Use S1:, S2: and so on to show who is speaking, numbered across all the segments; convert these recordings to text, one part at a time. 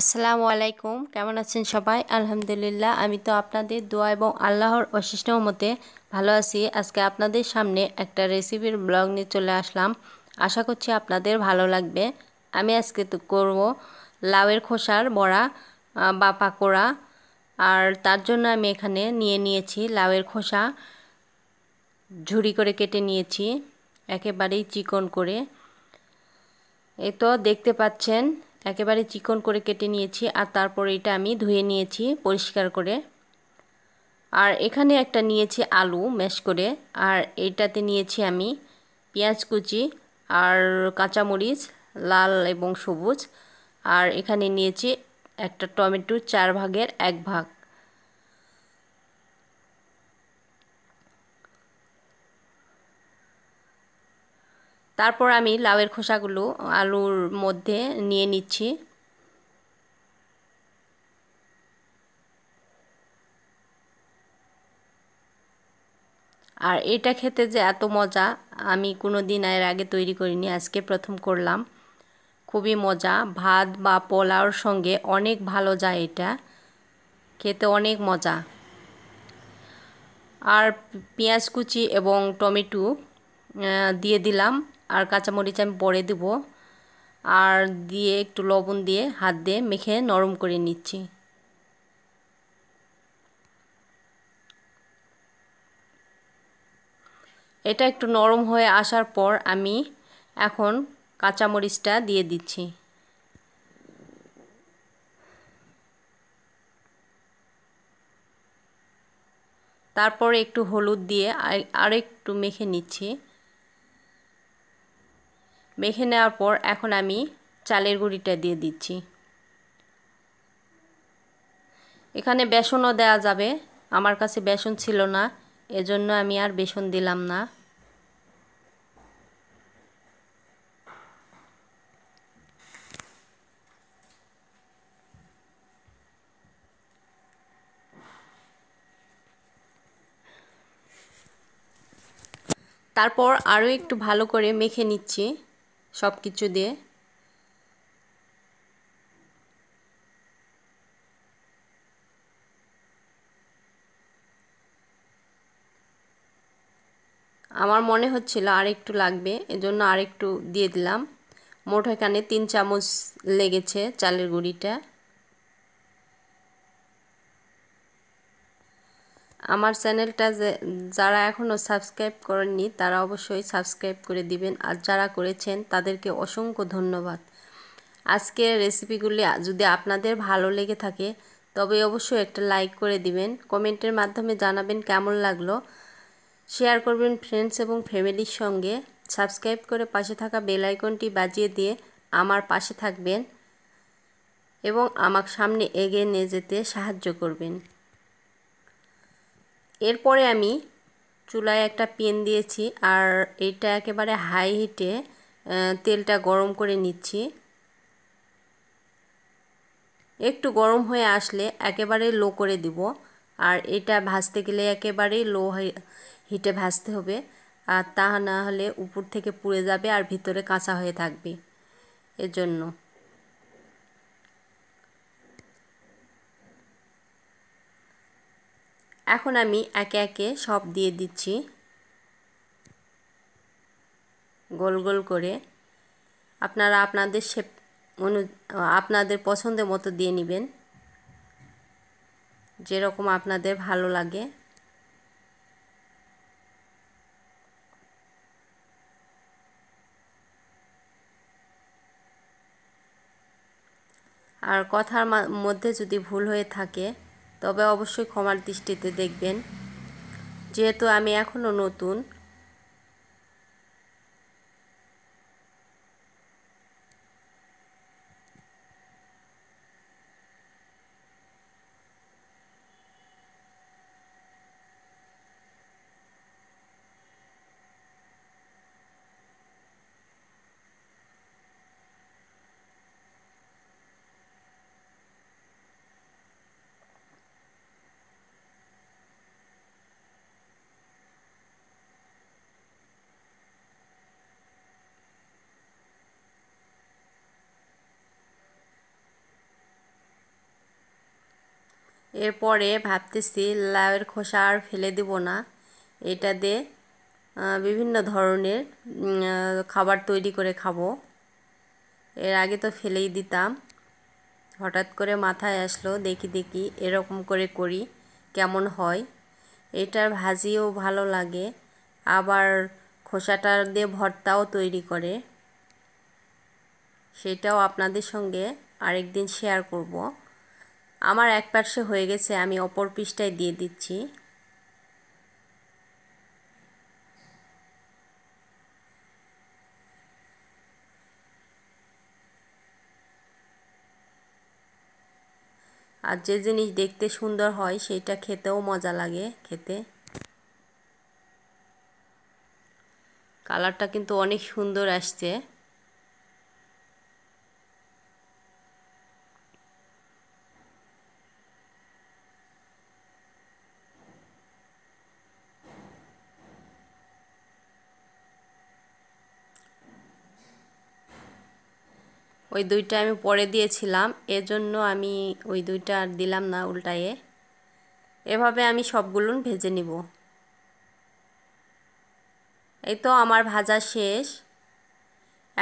S1: আসসালামু আলাইকুম কেমন আছেন সবাই আলহামদুলিল্লাহ আমি তো আপনাদের দোয়া এবং আল্লাহর অশিষ্ট মতে ভালো আছি আজকে আপনাদের সামনে একটা রেসিপির ব্লগ নিয়ে চলে আসলাম আশা করছি আপনাদের ভালো লাগবে আমি আজকে তো করব লাউয়ের খোসার বড়া বা পাকোড়া আর তার জন্য আমি এখানে নিয়ে নিয়েছি লাউয়ের খোসা ঝুড়ি করে কেটে নিয়েছি একেবারেই চিকন করে এ তো দেখতে পাচ্ছেন একেবারে চিকন করে কেটে নিয়েছি আর তারপরে এটা আমি ধুয়ে নিয়েছি পরিষ্কার করে আর এখানে একটা নিয়েছি আলু ম্যাশ করে আর এটাতে নিয়েছি আমি পেঁয়াজ কুচি আর কাঁচামরিচ লাল এবং সবুজ আর এখানে নিয়েছি একটা টমেটো চার ভাগের এক ভাগ তারপর আমি লাউয়ের খোসাগুলো আলুর মধ্যে নিয়ে নিচ্ছি আর এটা খেতে যে এত মজা আমি কোনো দিন এর আগে তৈরি করিনি আজকে প্রথম করলাম খুবই মজা ভাত বা পোলাওর সঙ্গে অনেক ভালো যায় এটা খেতে অনেক মজা আর পেঁয়াজ কুচি এবং টমেটো দিয়ে দিলাম আর কাঁচামরিচ আমি পরে দেবো আর দিয়ে একটু লবণ দিয়ে হাত দিয়ে মেখে নরম করে নিচ্ছি এটা একটু নরম হয়ে আসার পর আমি এখন কাঁচামরিচটা দিয়ে দিচ্ছি তারপরে একটু হলুদ দিয়ে আর একটু মেখে নিচ্ছি মেখে নেওয়ার পর এখন আমি চালের গুঁড়িটা দিয়ে দিচ্ছি এখানে বেসনও দেয়া যাবে আমার কাছে বেসন ছিল না এজন্য আমি আর বেসন দিলাম না তারপর আরও একটু ভালো করে মেখে নিচ্ছি সব কিছু দিয়ে আমার মনে হচ্ছিল আর একটু লাগবে এজন্য একটু দিয়ে দিলাম মোট এখানে তিন চামচ লেগেছে চালের গুঁড়িটা আমার চ্যানেলটা যারা এখনও সাবস্ক্রাইব করেননি তারা অবশ্যই সাবস্ক্রাইব করে দিবেন আর যারা করেছেন তাদেরকে অসংখ্য ধন্যবাদ আজকের রেসিপিগুলি যদি আপনাদের ভালো লেগে থাকে তবে অবশ্যই একটা লাইক করে দিবেন কমেন্টের মাধ্যমে জানাবেন কেমন লাগলো শেয়ার করবেন ফ্রেন্ডস এবং ফ্যামিলির সঙ্গে সাবস্ক্রাইব করে পাশে থাকা বেল আইকনটি বাজিয়ে দিয়ে আমার পাশে থাকবেন এবং আমাকে সামনে এগিয়ে নিয়ে যেতে সাহায্য করবেন এরপরে আমি চুলায় একটা পেন দিয়েছি আর এটা একেবারে হাই হিটে তেলটা গরম করে নিচ্ছি একটু গরম হয়ে আসলে একেবারে লো করে দিব আর এটা ভাজতে গেলে একেবারে লো হিটে ভাজতে হবে আর তা না হলে উপর থেকে পুড়ে যাবে আর ভিতরে কাঁচা হয়ে থাকবে এজন্য এখন আমি একে একে সব দিয়ে দিচ্ছি গোল গোল করে আপনারা আপনাদের শেপ অনু আপনাদের পছন্দের মতো দিয়ে নেবেন যেরকম আপনাদের ভালো লাগে আর কথার মধ্যে যদি ভুল হয়ে থাকে তবে অবশ্যই ক্ষমার দৃষ্টিতে দেখবেন যেহেতু আমি এখনও নতুন এরপরে ভাবতেছি লাউয়ের খোসা আর ফেলে দেব না এটা দিয়ে বিভিন্ন ধরনের খাবার তৈরি করে খাবো এর আগে তো ফেলেই দিতাম হঠাৎ করে মাথায় আসলো দেখি দেখি এরকম করে করি কেমন হয় এটার ভাজিও ভালো লাগে আবার খোসাটা দিয়ে ভর্তাও তৈরি করে সেটাও আপনাদের সঙ্গে আরেকদিন শেয়ার করব আমার এক পার্শ্বে হয়ে গেছে আমি অপর পৃষ্ঠায় দিয়ে দিচ্ছি আর যে জিনিস দেখতে সুন্দর হয় সেটা খেতেও মজা লাগে খেতে কালারটা কিন্তু অনেক সুন্দর আসছে ওই দুইটা আমি পরে দিয়েছিলাম এজন্য আমি ওই দুইটা আর দিলাম না উল্টায়ে এভাবে আমি সবগুলো ভেজে নিব এই তো আমার ভাজা শেষ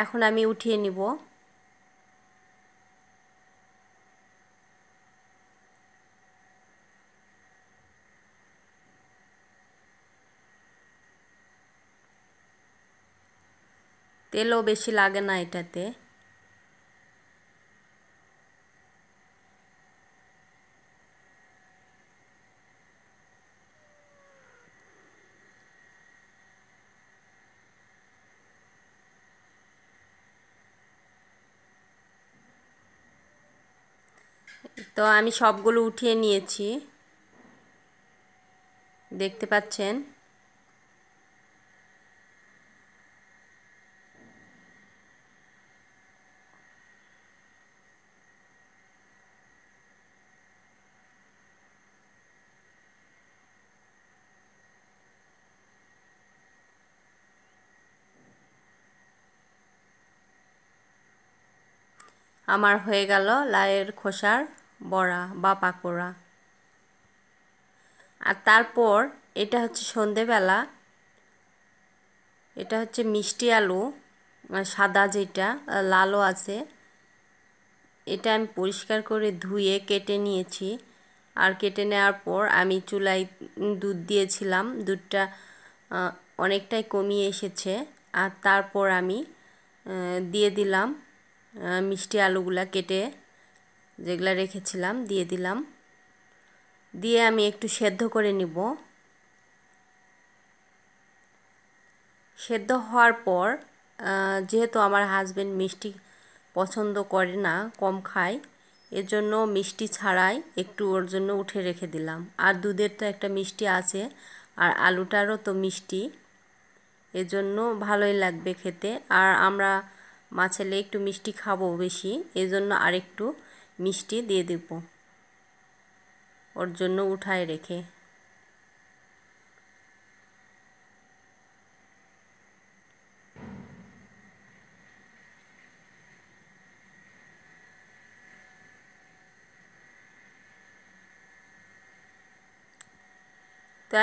S1: এখন আমি উঠিয়ে নিব তেলও বেশি লাগে না এটাতে তো আমি সবগুলো উঠিয়ে নিয়েছি দেখতে পাচ্ছেন আমার হয়ে গেল লায়ের খোসার বড়া বা পাকোড়া আর তারপর এটা হচ্ছে সন্ধেবেলা এটা হচ্ছে মিষ্টি আলু মানে সাদা যেটা লালও আছে এটা আমি পরিষ্কার করে ধুয়ে কেটে নিয়েছি আর কেটে নেওয়ার পর আমি চুলায় দুধ দিয়েছিলাম দুধটা অনেকটাই কমিয়ে এসেছে আর তারপর আমি দিয়ে দিলাম মিষ্টি আলুগুলা কেটে যেগুলো রেখেছিলাম দিয়ে দিলাম দিয়ে আমি একটু সেদ্ধ করে নিব সেদ্ধ হওয়ার পর যেহেতু আমার হাজব্যান্ড মিষ্টি পছন্দ করে না কম খায় এর জন্য মিষ্টি ছাড়াই একটু ওর জন্য উঠে রেখে দিলাম আর দুধের তো একটা মিষ্টি আছে আর আলুটারও তো মিষ্টি এজন্য ভালোই লাগবে খেতে আর আমরা মাছেলে একটু মিষ্টি খাবো বেশি এজন্য আর একটু মিষ্টি দিয়ে দেব ওর জন্য উঠায় রেখে তো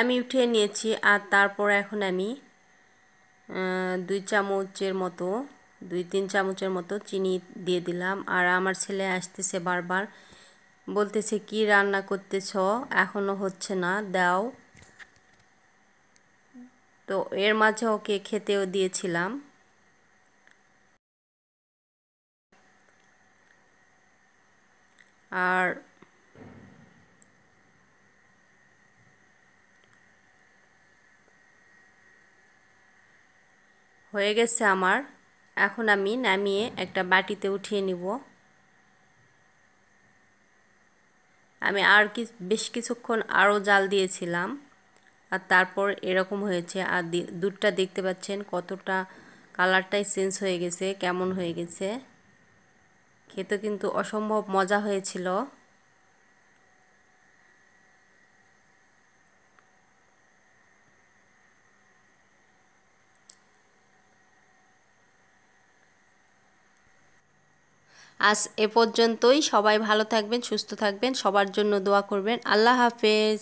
S1: আমি উঠিয়ে নিয়েছি আর তারপর এখন আমি দুই চামচের মতো দুই তিন চামচের মতো চিনি দিয়ে দিলাম আর আমার ছেলে আসতেছে বারবার বলতেছে কি রান্না করতেছ এখনও হচ্ছে না দাও তো এর মাঝে ওকে খেতেও দিয়েছিলাম আর হয়ে গেছে আমার এখন আমি নামিয়ে একটা বাটিতে উঠিয়ে নিব আমি আর কি বেশ কিছুক্ষণ আরও জাল দিয়েছিলাম আর তারপর এরকম হয়েছে আর দুধটা দেখতে পাচ্ছেন কতটা কালারটাই চেঞ্জ হয়ে গেছে কেমন হয়ে গেছে খেতে কিন্তু অসম্ভব মজা হয়েছিল আজ এ পর্যন্তই সবাই ভালো থাকবেন সুস্থ থাকবেন সবার জন্য দোয়া করবেন আল্লাহ হাফেজ